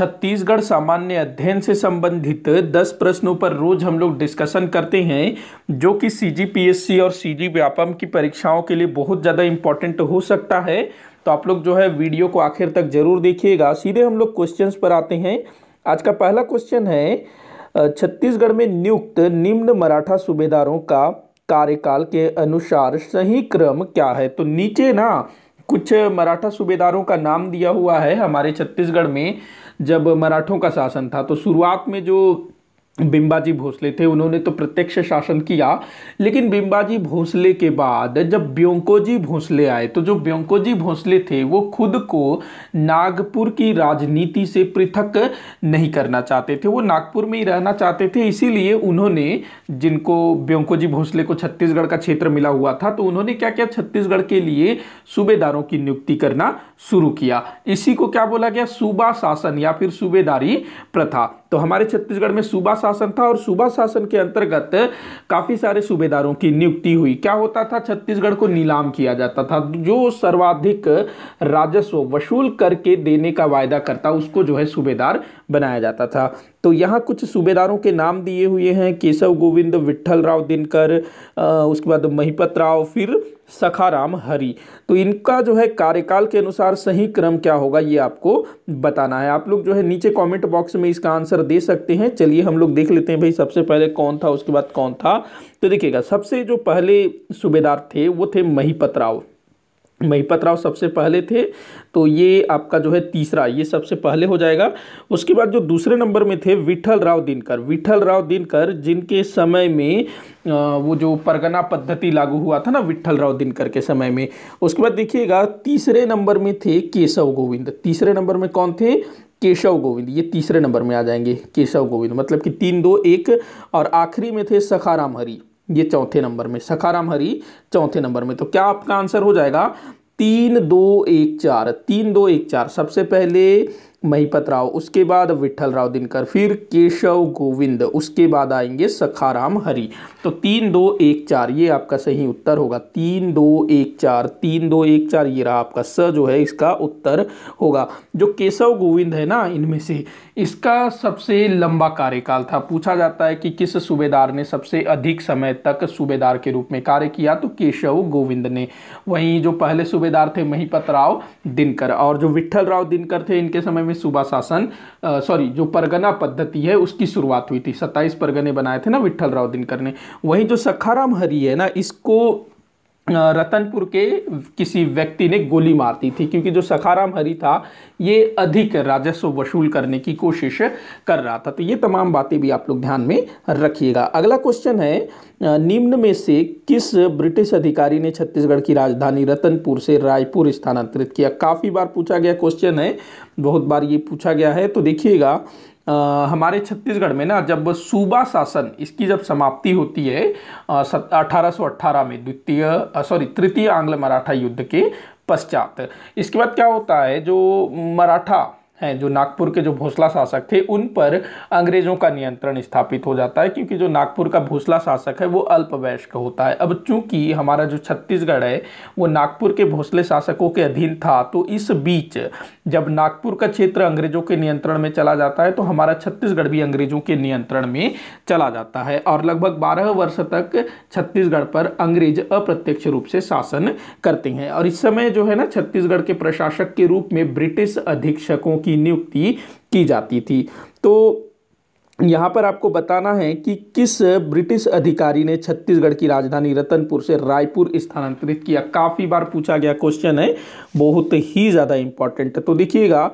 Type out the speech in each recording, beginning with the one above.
छत्तीसगढ़ सामान्य अध्ययन से संबंधित दस प्रश्नों पर रोज हम लोग डिस्कशन करते हैं जो कि सी जी पी एस सी और सी जी व्यापम की परीक्षाओं के लिए बहुत ज़्यादा इंपॉर्टेंट हो सकता है तो आप लोग जो है वीडियो को आखिर तक जरूर देखिएगा सीधे हम लोग क्वेश्चंस पर आते हैं आज का पहला क्वेश्चन है छत्तीसगढ़ में नियुक्त निम्न मराठा सूबेदारों का कार्यकाल के अनुसार सही क्रम क्या है तो नीचे ना कुछ मराठा सूबेदारों का नाम दिया हुआ है हमारे छत्तीसगढ़ में जब मराठों का शासन था तो शुरुआत में जो बिंबाजी भोसले थे उन्होंने तो प्रत्यक्ष शासन किया लेकिन बिंबाजी भोसले के बाद जब ब्योंकोजी भोसले आए तो जो ब्योंकोजी भोसले थे वो खुद को नागपुर की राजनीति से पृथक नहीं करना चाहते थे वो नागपुर में ही रहना चाहते थे इसीलिए उन्होंने जिनको ब्योंकोजी भोसले को छत्तीसगढ़ का क्षेत्र मिला हुआ था तो उन्होंने क्या किया छत्तीसगढ़ के लिए सूबेदारों की नियुक्ति करना शुरू किया इसी को क्या बोला गया सूबा शासन या फिर सूबेदारी प्रथा तो हमारे छत्तीसगढ़ में सूबा शासन था और सूबा शासन के अंतर्गत काफ़ी सारे सूबेदारों की नियुक्ति हुई क्या होता था छत्तीसगढ़ को नीलाम किया जाता था जो सर्वाधिक राजस्व वसूल करके देने का वायदा करता उसको जो है सूबेदार बनाया जाता था तो यहाँ कुछ सूबेदारों के नाम दिए हुए हैं केशव गोविंद विट्ठल राव दिनकर उसके बाद महिपत राव फिर सखाराम हरी तो इनका जो है कार्यकाल के अनुसार सही क्रम क्या होगा ये आपको बताना है आप लोग जो है नीचे कमेंट बॉक्स में इसका आंसर दे सकते हैं चलिए हम लोग देख लेते हैं भाई सबसे पहले कौन था उसके बाद कौन था तो देखिएगा सबसे जो पहले सूबेदार थे वो थे महिपत राव महिपत राव सबसे पहले थे तो ये आपका जो है तीसरा ये सबसे पहले हो जाएगा उसके बाद जो दूसरे नंबर में थे विठल राव दिनकर विठल राव दिनकर जिनके समय में वो जो परगना पद्धति लागू हुआ था ना विठल राव दिनकर के समय में उसके बाद देखिएगा तीसरे नंबर में थे केशव गोविंद तीसरे नंबर में कौन थे केशव गोविंद ये तीसरे नंबर में आ जाएंगे केशव गोविंद मतलब कि तीन दो एक और आखिरी में थे सखाराम हरी ये चौथे नंबर में सखाराम हरी चौथे नंबर में तो क्या आपका आंसर हो जाएगा तीन दो एक चार तीन दो एक चार सबसे पहले महिपत राव उसके बाद विठल राव दिनकर फिर केशव गोविंद उसके बाद आएंगे सखाराम हरि तो तीन दो एक चार ये आपका सही उत्तर होगा तीन दो एक चार तीन दो एक चार ये रहा आपका स जो है इसका उत्तर होगा जो केशव गोविंद है ना इनमें से इसका सबसे लंबा कार्यकाल था पूछा जाता है कि किस सूबेदार ने सबसे अधिक समय तक सूबेदार के रूप में कार्य किया तो केशव गोविंद ने वहीं जो पहले सूबेदार थे महिपत राव दिनकर और जो विठल राव दिनकर थे इनके समय में में सुबा शासन सॉरी जो परगना पद्धति है उसकी शुरुआत हुई थी सत्ताईस परगने बनाए थे ना विठल राव दिनकर ने वहीं जो सखाराम हरी है ना इसको रतनपुर के किसी व्यक्ति ने गोली मार दी थी क्योंकि जो सखाराम हरी था ये अधिक राजस्व वसूल करने की कोशिश कर रहा था तो ये तमाम बातें भी आप लोग ध्यान में रखिएगा अगला क्वेश्चन है निम्न में से किस ब्रिटिश अधिकारी ने छत्तीसगढ़ की राजधानी रतनपुर से रायपुर स्थानांतरित किया काफ़ी बार पूछा गया क्वेश्चन है बहुत बार ये पूछा गया है तो देखिएगा आ, हमारे छत्तीसगढ़ में ना जब सूबा शासन इसकी जब समाप्ति होती है अठारह में द्वितीय सॉरी तृतीय आंग्ल मराठा युद्ध के पश्चात इसके बाद क्या होता है जो मराठा हैं जो नागपुर के जो भोसला शासक थे उन पर अंग्रेज़ों का नियंत्रण स्थापित हो जाता है क्योंकि जो नागपुर का भोसला शासक है वो अल्पवयस्क होता है अब चूंकि हमारा जो छत्तीसगढ़ है वो नागपुर के भोसले शासकों के अधीन था तो इस बीच जब नागपुर का क्षेत्र अंग्रेजों के नियंत्रण में चला जाता है तो हमारा छत्तीसगढ़ भी अंग्रेजों के नियंत्रण में चला जाता है और लगभग बारह वर्ष तक छत्तीसगढ़ पर अंग्रेज अप्रत्यक्ष रूप से शासन करते हैं और इस समय जो है ना छत्तीसगढ़ के प्रशासक के रूप में ब्रिटिश अधीक्षकों की की नियुक्ति की जाती थी तो यहाँ पर आपको बताना है कि किस ब्रिटिश अधिकारी ने छत्तीसगढ़ की राजधानी रतनपुर से रायपुर स्थानांतरित किया काफ़ी बार पूछा गया क्वेश्चन है बहुत ही ज़्यादा इम्पॉर्टेंट है तो देखिएगा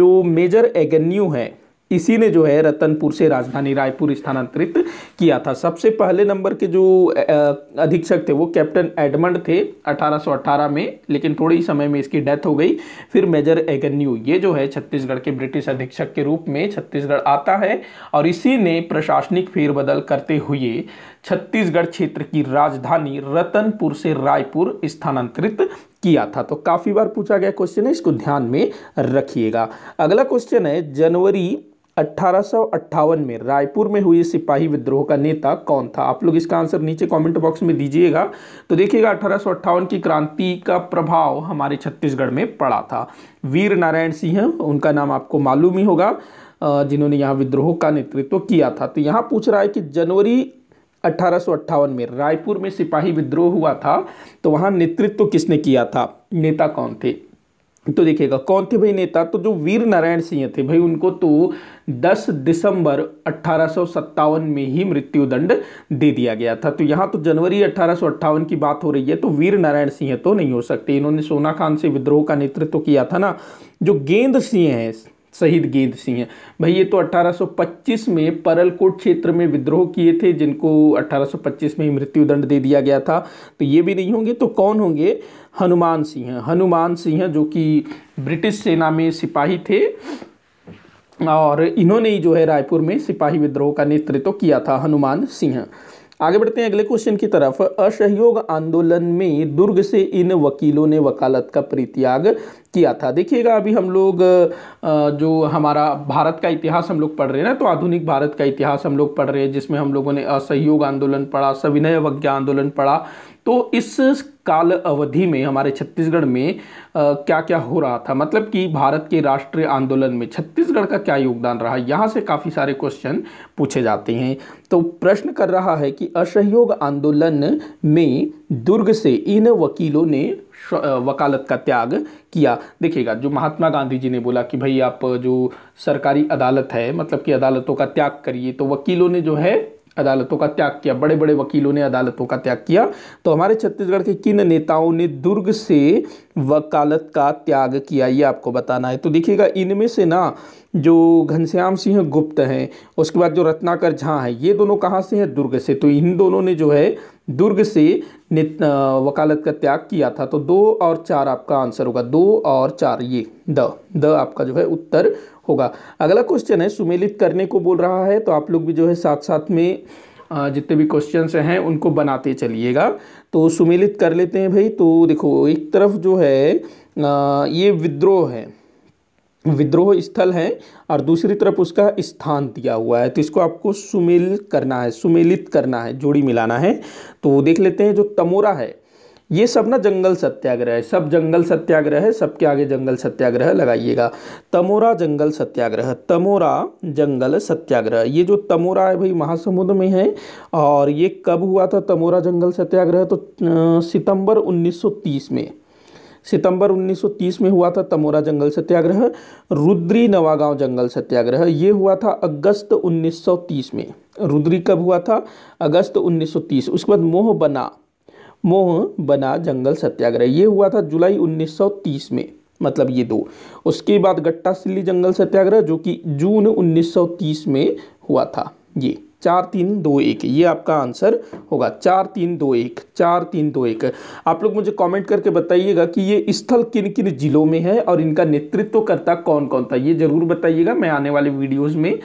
जो मेजर एगेन्यू है इसी ने जो है रतनपुर से राजधानी रायपुर स्थानांतरित किया था सबसे पहले नंबर के जो अधीक्षक थे वो कैप्टन एडमंड थे 1818 में लेकिन थोड़े ही समय में इसकी डेथ हो गई फिर मेजर एगन्यू ये जो है छत्तीसगढ़ के ब्रिटिश अधीक्षक के रूप में छत्तीसगढ़ आता है और इसी ने प्रशासनिक फेरबदल करते हुए छत्तीसगढ़ क्षेत्र की राजधानी रतनपुर से रायपुर स्थानांतरित किया था तो काफ़ी बार पूछा गया क्वेश्चन है इसको ध्यान में रखिएगा अगला क्वेश्चन है जनवरी अट्ठारह में रायपुर में हुए सिपाही विद्रोह का नेता कौन था आप लोग इसका आंसर नीचे कमेंट बॉक्स में दीजिएगा तो देखिएगा अठारह की क्रांति का प्रभाव हमारे छत्तीसगढ़ में पड़ा था वीर नारायण सिंह उनका नाम आपको मालूम ही होगा जिन्होंने यहाँ विद्रोह का नेतृत्व किया था तो यहाँ पूछ रहा है कि जनवरी अट्ठारह में रायपुर में सिपाही विद्रोह हुआ था तो वहाँ नेतृत्व किसने किया था नेता कौन थे तो देखिएगा कौन थे भाई नेता तो जो वीर नारायण सिंह थे भाई उनको तो 10 दिसंबर अट्ठारह में ही मृत्यु दंड दे दिया गया था तो यहाँ तो जनवरी अठारह की बात हो रही है तो वीर नारायण सिंह तो नहीं हो सकते इन्होंने सोना खान से विद्रोह का नेतृत्व तो किया था ना जो गेंद सिंह हैं शहीद गेंद सिंह हैं भाई ये तो 1825 में परलकोट क्षेत्र में विद्रोह किए थे जिनको 1825 में ही दंड दे दिया गया था तो ये भी नहीं होंगे तो कौन होंगे हनुमान सिंह हनुमान सिंह जो कि ब्रिटिश सेना में सिपाही थे और इन्होंने ही जो है रायपुर में सिपाही विद्रोह का नेतृत्व तो किया था हनुमान सिंह आगे बढ़ते हैं अगले क्वेश्चन की तरफ असहयोग आंदोलन में दुर्ग से इन वकीलों ने वकालत का परित्याग किया था देखिएगा अभी हम लोग जो हमारा भारत का इतिहास हम लोग पढ़ रहे हैं ना तो आधुनिक भारत का इतिहास हम लोग पढ़ रहे हैं जिसमें हम लोगों ने असहयोग आंदोलन पढ़ा सविनय अवज्ञा आंदोलन पढ़ा तो इस काल अवधि में हमारे छत्तीसगढ़ में आ, क्या क्या हो रहा था मतलब कि भारत के राष्ट्रीय आंदोलन में छत्तीसगढ़ का क्या योगदान रहा यहाँ से काफ़ी सारे क्वेश्चन पूछे जाते हैं तो प्रश्न कर रहा है कि असहयोग आंदोलन में दुर्ग से इन वकीलों ने वकालत का त्याग किया देखिएगा जो महात्मा गांधी जी ने बोला कि भाई आप जो सरकारी अदालत है मतलब कि अदालतों का त्याग करिए तो वकीलों ने जो है अदालतों का त्याग किया बड़े बड़े वकीलों ने अदालतों का त्याग किया तो हमारे छत्तीसगढ़ के किन नेताओं ने दुर्ग से वकालत का त्याग किया ये आपको बताना है तो देखिएगा इनमें से ना जो घनश्याम सिंह गुप्त हैं उसके बाद जो रत्नाकर झा हैं ये दोनों कहाँ से हैं दुर्ग से तो इन दोनों ने जो है दुर्ग से वकालत का त्याग किया था तो दो और चार आपका आंसर होगा दो और चार ये द द आपका जो है उत्तर होगा अगला क्वेश्चन है सुमेलित करने को बोल रहा है तो आप लोग भी जो है साथ साथ में जितने भी क्वेश्चन हैं उनको बनाते चलिएगा तो सुमेलित कर लेते हैं भाई तो देखो एक तरफ जो है ये विद्रोह है विद्रोह स्थल है और दूसरी तरफ उसका स्थान दिया हुआ है तो इसको आपको सुमेलित करना है सुमेलित करना है जोड़ी मिलाना है तो देख लेते हैं जो तमोरा है ये सब ना जंगल सत्याग्रह है सब जंगल सत्याग्रह है सबके आगे जंगल सत्याग्रह लगाइएगा तमोरा जंगल सत्याग्रह तमोरा जंगल सत्याग्रह ये जो तमोरा है भाई महासमुद्र में है और ये कब हुआ था तमोरा जंगल सत्याग्रह तो सितंबर 1930 में सितंबर 1930 में हुआ था तमोरा जंगल सत्याग्रह रुद्री नवागांव जंगल सत्याग्रह ये हुआ था अगस्त 1930 में रुद्री कब हुआ था अगस्त 1930 उसके बाद मोह बना मोह बना जंगल सत्याग्रह ये हुआ था जुलाई 1930 में मतलब ये दो उसके बाद गट्टा सिल्ली जंगल सत्याग्रह जो कि जून 1930 में हुआ था ये चार तीन दो एक ये आपका आंसर होगा चार तीन दो एक चार तीन दो एक आप लोग मुझे कमेंट करके बताइएगा कि ये स्थल किन किन जिलों में है और इनका नेतृत्व करता कौन कौन था ये जरूर बताइएगा मैं आने वाले वीडियोज़ में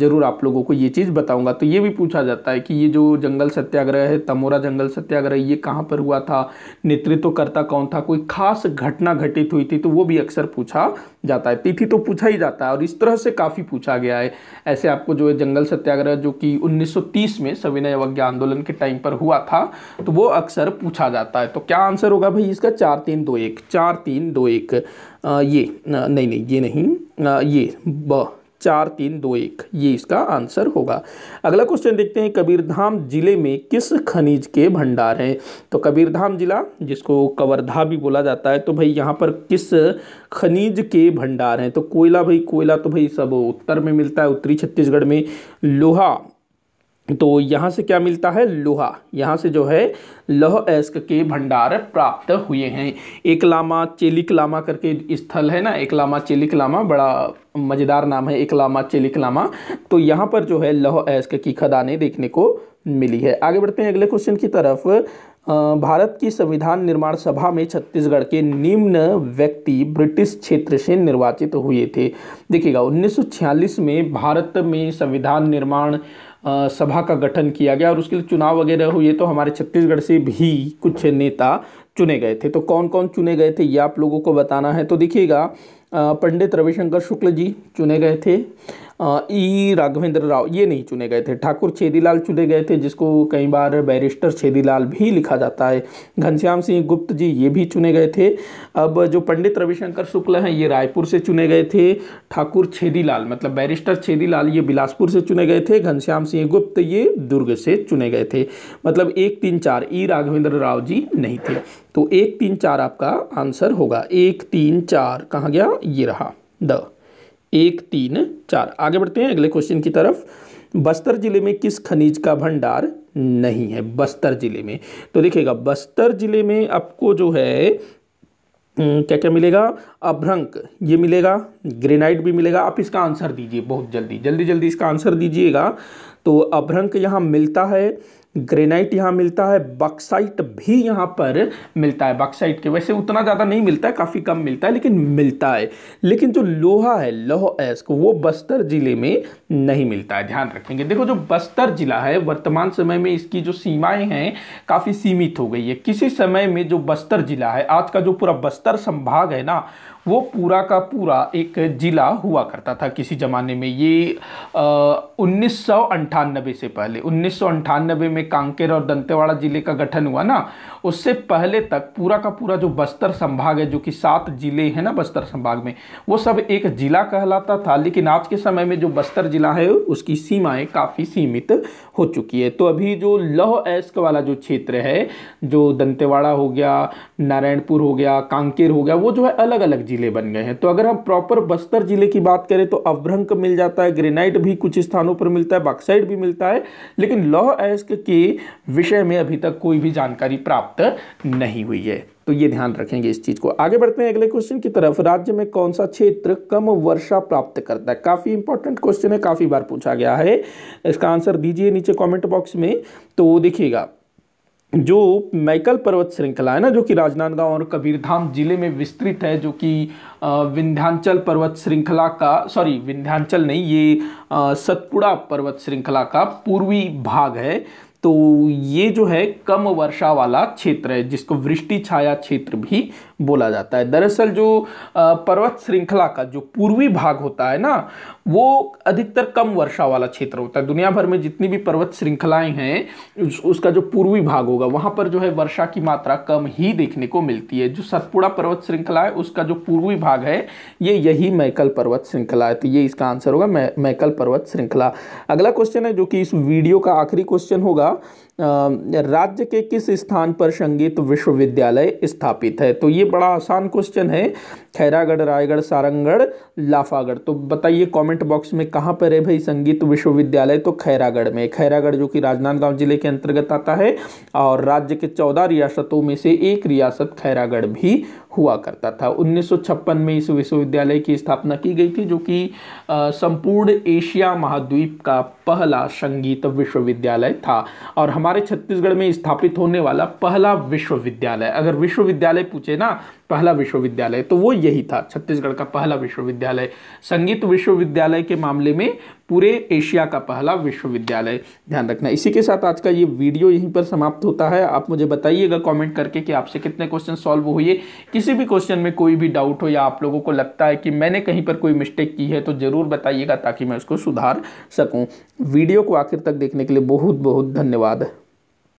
ज़रूर आप लोगों को ये चीज़ बताऊंगा तो ये भी पूछा जाता है कि ये जो जंगल सत्याग्रह है तमोरा जंगल सत्याग्रह ये कहाँ पर हुआ था नेतृत्वकर्ता कौन था कोई खास घटना घटित हुई थी तो वो भी अक्सर पूछा जाता है तिथि तो पूछा ही जाता है और इस तरह से काफ़ी पूछा गया है ऐसे आपको जो है जंगल सत्याग्रह जो कि कि 1930 में सविनय अवज्ञा आंदोलन के टाइम पर हुआ था तो वो अक्सर पूछा जाता है तो क्या आंसर होगा भाई इसका चार तीन दो एक चार तीन दो एक आ, ये न, नहीं नहीं ये नहीं आ, ये ब चार तीन दो एक ये इसका आंसर होगा अगला क्वेश्चन देखते हैं कबीरधाम जिले में किस खनिज के भंडार हैं तो कबीरधाम जिला जिसको कवर्धा भी बोला जाता है तो भाई यहाँ पर किस खनिज के भंडार हैं तो कोयला भाई कोयला तो भाई सब उत्तर में मिलता है उत्तरी छत्तीसगढ़ में लोहा तो यहाँ से क्या मिलता है लोहा यहाँ से जो है लौह एस्क के भंडार प्राप्त हुए हैं एक लामा चेलिक लामा करके स्थल है ना एक चेलिक चेलिकलामा बड़ा मज़ेदार नाम है एक चेलिक चेलिकलामा तो यहाँ पर जो है लौह एस्क की खदानें देखने को मिली है आगे बढ़ते हैं अगले क्वेश्चन की तरफ भारत की संविधान निर्माण सभा में छत्तीसगढ़ के निम्न व्यक्ति ब्रिटिश क्षेत्र से निर्वाचित हुए थे देखिएगा 1946 में भारत में संविधान निर्माण सभा का गठन किया गया और उसके लिए चुनाव वगैरह हुए तो हमारे छत्तीसगढ़ से भी कुछ नेता चुने गए थे तो कौन कौन चुने गए थे ये आप लोगों को बताना है तो देखिएगा पंडित रविशंकर शुक्ल जी चुने गए थे ई राघवेंद्र राव ये नहीं चुने गए थे ठाकुर छेदीलाल चुने गए थे जिसको कई बार बैरिस्टर छेदीलाल भी लिखा जाता है घनश्याम सिंह गुप्त जी ये भी चुने गए थे अब जो पंडित रविशंकर शुक्ल हैं ये रायपुर से चुने गए थे ठाकुर छेदीलाल मतलब बैरिस्टर छेदीलाल ये बिलासपुर से चुने गए थे घनश्याम सिंह गुप्त ये दुर्ग से चुने गए थे मतलब एक तीन चार ई राघवेंद्र राव जी नहीं थे तो एक तीन चार आपका आंसर होगा एक तीन चार कहाँ गया ये रहा द एक तीन चार आगे बढ़ते हैं अगले क्वेश्चन की तरफ बस्तर जिले में किस खनिज का भंडार नहीं है बस्तर जिले में तो देखिएगा बस्तर जिले में आपको जो है क्या क्या मिलेगा अभ्रंक ये मिलेगा ग्रेनाइट भी मिलेगा आप इसका आंसर दीजिए बहुत जल्दी जल्दी जल्दी इसका आंसर दीजिएगा तो अभ्रंक यहाँ मिलता है ग्रेनाइट यहाँ मिलता है बक्साइट भी यहाँ पर मिलता है बक्साइट के वैसे उतना ज़्यादा नहीं मिलता है काफ़ी कम मिलता है लेकिन मिलता है लेकिन जो लोहा है लोह एस्क वो बस्तर ज़िले में नहीं मिलता है ध्यान रखेंगे देखो जो बस्तर ज़िला है वर्तमान समय में इसकी जो सीमाएँ हैं काफ़ी सीमित हो गई है किसी समय में जो बस्तर ज़िला है आज का जो पूरा बस्तर संभाग है ना वो पूरा का पूरा एक ज़िला हुआ करता था किसी ज़माने में ये उन्नीस से पहले उन्नीस में कांकेर और दंतेवाड़ा ज़िले का गठन हुआ ना उससे पहले तक पूरा का पूरा जो बस्तर संभाग है जो कि सात ज़िले हैं ना बस्तर संभाग में वो सब एक ज़िला कहलाता था लेकिन आज के समय में जो बस्तर ज़िला है उसकी सीमाएँ काफ़ी सीमित हो चुकी है तो अभी जो लौह एस्क वाला जो क्षेत्र है जो दंतेवाड़ा हो गया नारायणपुर हो गया कांकेर हो गया वो जो है अलग अलग जिले बन गए हैं तो अगर हम प्रॉपर बस्तर जिले की बात करें तो अभ्रंक मिल जाता है ग्रेनाइट भी कुछ स्थानों पर मिलता है बाक्साइड भी मिलता है लेकिन लौह अयस्क के विषय में अभी तक कोई भी जानकारी प्राप्त नहीं हुई है तो ये ध्यान रखेंगे इस चीज़ को आगे बढ़ते हैं अगले क्वेश्चन की तरफ राज्य में कौन सा क्षेत्र कम वर्षा प्राप्त करता है काफ़ी इंपॉर्टेंट क्वेश्चन है काफ़ी बार पूछा गया है इसका आंसर दीजिए नीचे कमेंट बॉक्स में तो देखिएगा जो मैकल पर्वत श्रृंखला है ना जो कि राजनांदगांव और कबीरधाम जिले में विस्तृत है जो कि विंध्यांचल पर्वत श्रृंखला का सॉरी विंध्यांचल नहीं ये सतपुड़ा पर्वत श्रृंखला का पूर्वी भाग है तो ये जो है कम वर्षा वाला क्षेत्र है जिसको वृष्टि छाया क्षेत्र भी बोला जाता है दरअसल जो पर्वत श्रृंखला का जो पूर्वी भाग होता है ना वो अधिकतर कम वर्षा वाला क्षेत्र होता है दुनिया भर में जितनी भी पर्वत श्रृंखलाएं हैं उस, उसका जो पूर्वी भाग होगा वहाँ पर जो है वर्षा की मात्रा कम ही देखने को मिलती है जो सतपुड़ा पर्वत श्रृंखला है उसका जो पूर्वी भाग है ये यही मैकल पर्वत श्रृंखला है तो ये इसका आंसर होगा मै मैकल पर्वत श्रृंखला अगला क्वेश्चन है जो कि इस वीडियो का आखिरी क्वेश्चन होगा राज्य के किस स्थान पर संगीत विश्वविद्यालय स्थापित है तो ये बड़ा आसान क्वेश्चन है खैरागढ़ रायगढ़ सारंगढ़ लाफागढ़ तो बताइए कमेंट बॉक्स में कहाँ पर है भाई संगीत विश्वविद्यालय तो खैरागढ़ में खैरागढ़ जो कि राजनांदगांव जिले के अंतर्गत आता है और राज्य के चौदह रियासतों में से एक रियासत खैरागढ़ भी हुआ करता था 1956 में इस विश्वविद्यालय की स्थापना की गई थी जो कि संपूर्ण एशिया महाद्वीप का पहला संगीत विश्वविद्यालय था और हमारे छत्तीसगढ़ में स्थापित होने वाला पहला विश्वविद्यालय अगर विश्वविद्यालय पूछे ना पहला विश्वविद्यालय तो वो यही था छत्तीसगढ़ का पहला विश्वविद्यालय संगीत विश्वविद्यालय के मामले में पूरे एशिया का पहला विश्वविद्यालय ध्यान रखना इसी के साथ आज का ये वीडियो यहीं पर समाप्त होता है आप मुझे बताइएगा कमेंट करके कि आपसे कितने क्वेश्चन सॉल्व हुए किसी भी क्वेश्चन में कोई भी डाउट हो या आप लोगों को लगता है कि मैंने कहीं पर कोई मिस्टेक की है तो ज़रूर बताइएगा ताकि मैं उसको सुधार सकूँ वीडियो को आखिर तक देखने के लिए बहुत बहुत धन्यवाद